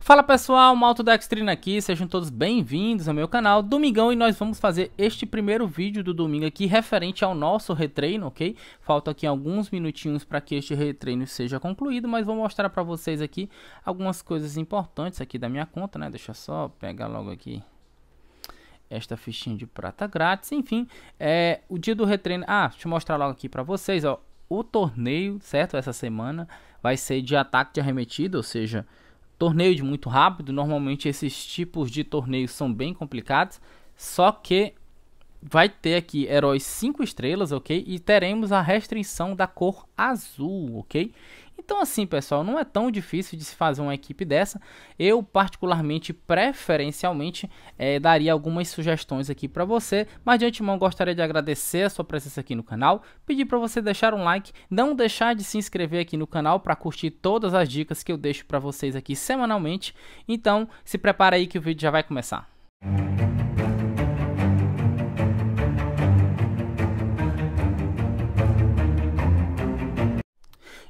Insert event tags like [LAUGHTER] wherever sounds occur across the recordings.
Fala pessoal, Malto Dextrina aqui, sejam todos bem-vindos ao meu canal Domingão e nós vamos fazer este primeiro vídeo do domingo aqui referente ao nosso retreino, ok? Falta aqui alguns minutinhos para que este retreino seja concluído, mas vou mostrar para vocês aqui algumas coisas importantes aqui da minha conta, né? Deixa eu só pegar logo aqui esta fichinha de prata grátis, enfim, é o dia do retreino, ah, deixa eu mostrar logo aqui para vocês, ó, o torneio, certo, essa semana vai ser de ataque de arremetido, ou seja... Torneio de muito rápido, normalmente esses tipos de torneios são bem complicados, só que vai ter aqui heróis 5 estrelas, ok? E teremos a restrição da cor azul, ok? Então, assim, pessoal, não é tão difícil de se fazer uma equipe dessa. Eu, particularmente, preferencialmente, é, daria algumas sugestões aqui para você. Mas de antemão, gostaria de agradecer a sua presença aqui no canal, pedir para você deixar um like, não deixar de se inscrever aqui no canal para curtir todas as dicas que eu deixo para vocês aqui semanalmente. Então, se prepara aí que o vídeo já vai começar. Música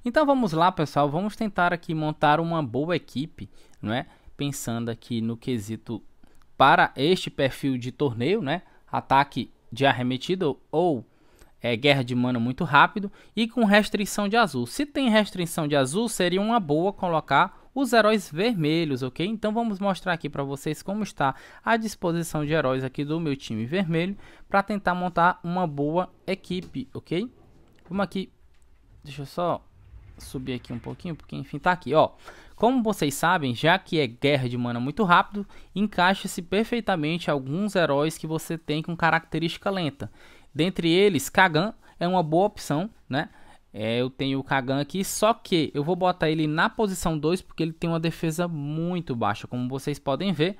Então vamos lá, pessoal, vamos tentar aqui montar uma boa equipe, não é? Pensando aqui no quesito para este perfil de torneio, né? Ataque de arremetido ou é, guerra de mana muito rápido e com restrição de azul. Se tem restrição de azul, seria uma boa colocar os heróis vermelhos, ok? Então vamos mostrar aqui para vocês como está a disposição de heróis aqui do meu time vermelho para tentar montar uma boa equipe, ok? Vamos aqui, deixa eu só subir aqui um pouquinho, porque enfim, tá aqui, ó. Como vocês sabem, já que é guerra de mana muito rápido, encaixa-se perfeitamente alguns heróis que você tem com característica lenta. Dentre eles, Kagan é uma boa opção, né? É, eu tenho o Kagan aqui, só que eu vou botar ele na posição 2 porque ele tem uma defesa muito baixa. Como vocês podem ver,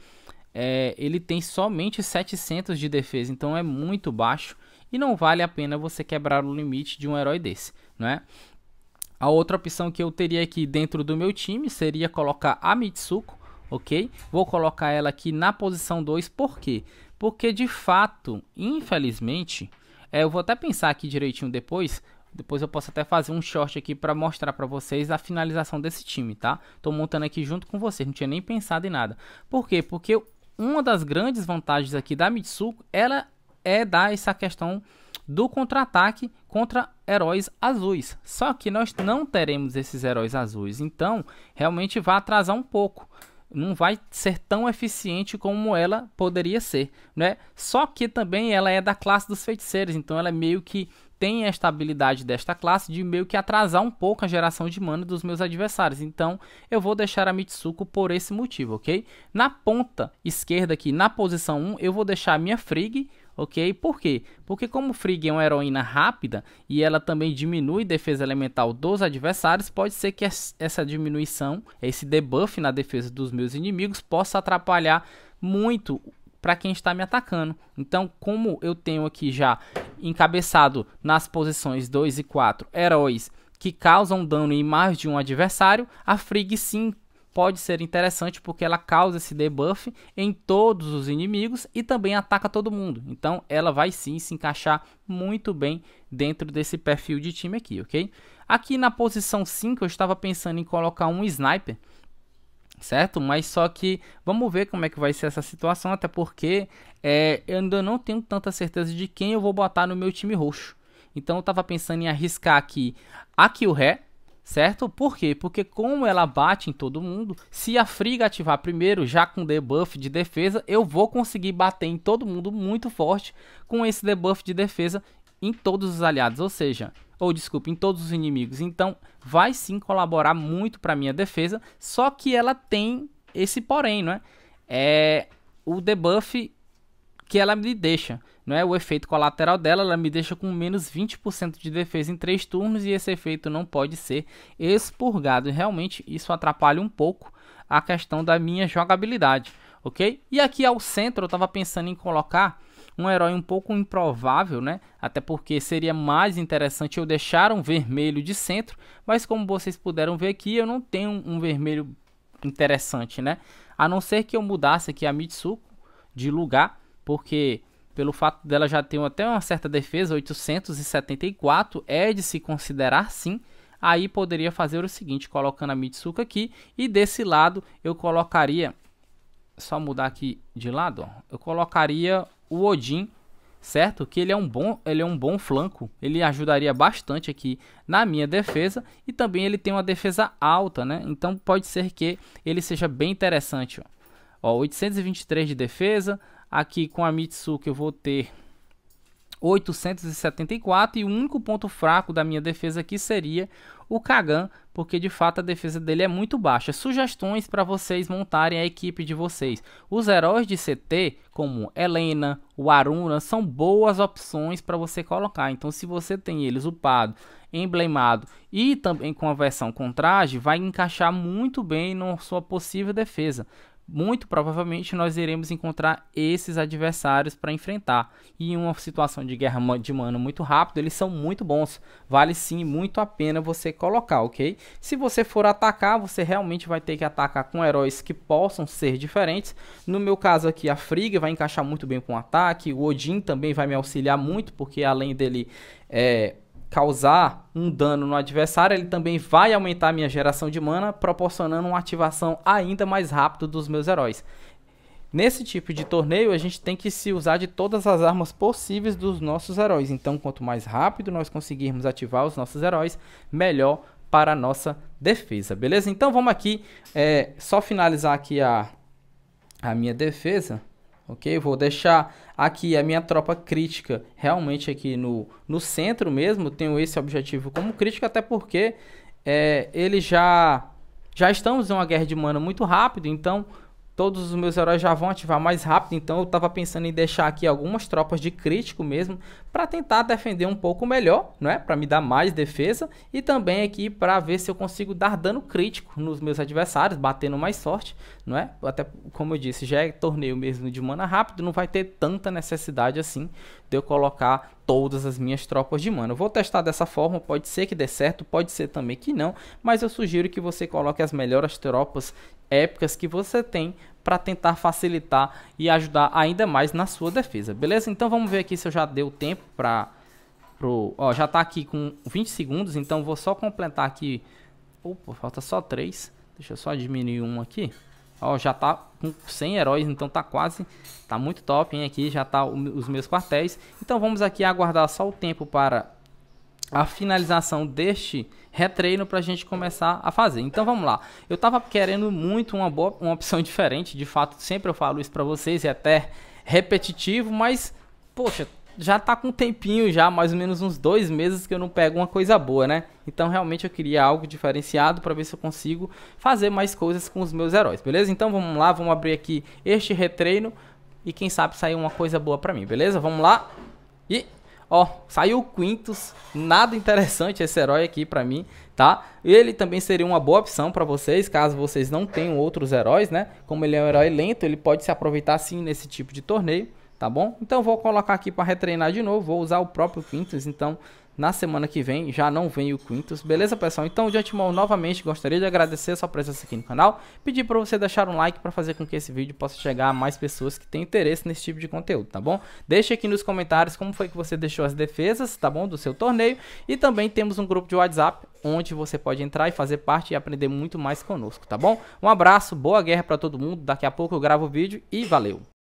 é, ele tem somente 700 de defesa, então é muito baixo e não vale a pena você quebrar o limite de um herói desse, não é? A outra opção que eu teria aqui dentro do meu time seria colocar a Mitsuko, ok? Vou colocar ela aqui na posição 2, por quê? Porque de fato, infelizmente, é, eu vou até pensar aqui direitinho depois, depois eu posso até fazer um short aqui para mostrar para vocês a finalização desse time, tá? Tô montando aqui junto com vocês, não tinha nem pensado em nada. Por quê? Porque uma das grandes vantagens aqui da Mitsuko, ela é dar essa questão do contra-ataque contra heróis azuis. Só que nós não teremos esses heróis azuis, então realmente vai atrasar um pouco. Não vai ser tão eficiente como ela poderia ser, né? Só que também ela é da classe dos feiticeiros, então ela é meio que tem esta habilidade desta classe de meio que atrasar um pouco a geração de mana dos meus adversários. Então, eu vou deixar a Mitsuko por esse motivo, ok? Na ponta esquerda aqui, na posição 1, eu vou deixar a minha Frigg, ok? Por quê? Porque como Frigg é uma heroína rápida e ela também diminui defesa elemental dos adversários, pode ser que essa diminuição, esse debuff na defesa dos meus inimigos possa atrapalhar muito para quem está me atacando. Então, como eu tenho aqui já encabeçado nas posições 2 e 4 heróis que causam dano em mais de um adversário, a Frig sim pode ser interessante porque ela causa esse debuff em todos os inimigos e também ataca todo mundo. Então ela vai sim se encaixar muito bem dentro desse perfil de time aqui, ok? Aqui na posição 5 eu estava pensando em colocar um sniper, certo? Mas só que vamos ver como é que vai ser essa situação, até porque é, eu ainda não tenho tanta certeza de quem eu vou botar no meu time roxo. Então eu estava pensando em arriscar aqui a Ré, certo? Por quê? Porque como ela bate em todo mundo, se a Friga ativar primeiro, já com debuff de defesa, eu vou conseguir bater em todo mundo muito forte com esse debuff de defesa em todos os aliados, ou seja, ou desculpe, em todos os inimigos. Então, vai sim colaborar muito para minha defesa, só que ela tem esse porém, não é? É o debuff que ela me deixa, não é? O efeito colateral dela, ela me deixa com menos 20% de defesa em 3 turnos e esse efeito não pode ser expurgado. Realmente isso atrapalha um pouco a questão da minha jogabilidade, OK? E aqui ao centro eu estava pensando em colocar um herói um pouco improvável, né? Até porque seria mais interessante eu deixar um vermelho de centro, mas como vocês puderam ver aqui, eu não tenho um vermelho interessante, né? A não ser que eu mudasse aqui a Mitsuko de lugar, porque pelo fato dela já ter até uma certa defesa, 874, é de se considerar sim. Aí poderia fazer o seguinte, colocando a Mitsuko aqui, e desse lado eu colocaria, só mudar aqui de lado, ó, eu colocaria o Odin, certo? Que ele é um bom, ele é um bom flanco, ele ajudaria bastante aqui na minha defesa e também ele tem uma defesa alta, né? Então pode ser que ele seja bem interessante, ó. ó 823 de defesa, aqui com a Mitsuki eu vou ter 874 e o único ponto fraco da minha defesa aqui seria o Kagan porque de fato a defesa dele é muito baixa. Sugestões para vocês montarem a equipe de vocês. Os heróis de CT, como Helena, o Aruna, são boas opções para você colocar. Então, se você tem eles upado, emblemado e também com a versão com traje, vai encaixar muito bem na sua possível defesa muito provavelmente nós iremos encontrar esses adversários para enfrentar. E em uma situação de guerra de mana muito rápido, eles são muito bons. Vale sim muito a pena você colocar, ok? Se você for atacar, você realmente vai ter que atacar com heróis que possam ser diferentes. No meu caso aqui, a Friga vai encaixar muito bem com o ataque. O Odin também vai me auxiliar muito, porque além dele... É, causar um dano no adversário, ele também vai aumentar a minha geração de mana, proporcionando uma ativação ainda mais rápida dos meus heróis. Nesse tipo de torneio, a gente tem que se usar de todas as armas possíveis dos nossos heróis. Então, quanto mais rápido nós conseguirmos ativar os nossos heróis, melhor para a nossa defesa, beleza? Então, vamos aqui, é, só finalizar aqui a, a minha defesa ok? Vou deixar aqui a minha tropa crítica realmente aqui no, no centro mesmo, tenho esse objetivo como crítica, até porque é, ele já, já estamos em uma guerra de mana muito rápido, então todos os meus heróis já vão ativar mais rápido, então eu estava pensando em deixar aqui algumas tropas de crítico mesmo para tentar defender um pouco melhor, é? Para me dar mais defesa e também aqui para ver se eu consigo dar dano crítico nos meus adversários, batendo mais sorte, não é? Até como eu disse, já é torneio mesmo de mana rápido, não vai ter tanta necessidade assim de eu colocar todas as minhas tropas de mana. Eu vou testar dessa forma, pode ser que dê certo, pode ser também que não, mas eu sugiro que você coloque as melhores tropas épicas que você tem para tentar facilitar e ajudar ainda mais na sua defesa, beleza? Então vamos ver aqui se eu já deu tempo para pro, ó, já está aqui com 20 segundos, então vou só completar aqui. Opa, falta só 3. Deixa eu só diminuir um aqui. Ó, já tá com 100 heróis, então tá quase, tá muito top, hein, aqui já tá o, os meus quartéis. Então vamos aqui aguardar só o tempo para a finalização deste retreino para a gente começar a fazer. Então vamos lá. Eu estava querendo muito uma, boa, uma opção [LAUGHS] diferente, de fato sempre eu falo isso para vocês e é até repetitivo, mas poxa, já tá com um tempinho já, mais ou menos uns dois meses que eu não pego uma coisa boa, né? Então realmente eu queria algo diferenciado para ver se eu consigo fazer mais coisas com os meus heróis, beleza? Então vamos lá, vamos abrir aqui este retreino e quem sabe sair uma coisa boa para mim, beleza? Vamos lá e Ó, saiu o Quintus, nada interessante esse herói aqui para mim, tá? Ele também seria uma boa opção para vocês, caso vocês não tenham outros heróis, né? Como ele é um herói lento, ele pode se aproveitar sim nesse tipo de torneio tá bom? Então vou colocar aqui para retreinar de novo, vou usar o próprio Quintus, então na semana que vem já não vem o Quintus, beleza pessoal? Então de antemão novamente gostaria de agradecer a sua presença aqui no canal, pedir para você deixar um like para fazer com que esse vídeo possa chegar a mais pessoas que têm interesse nesse tipo de conteúdo, tá bom? Deixe aqui nos comentários como foi que você deixou as defesas, tá bom? Do seu torneio e também temos um grupo de WhatsApp onde você pode entrar e fazer parte e aprender muito mais conosco, tá bom? Um abraço, boa guerra para todo mundo, daqui a pouco eu gravo o vídeo e valeu!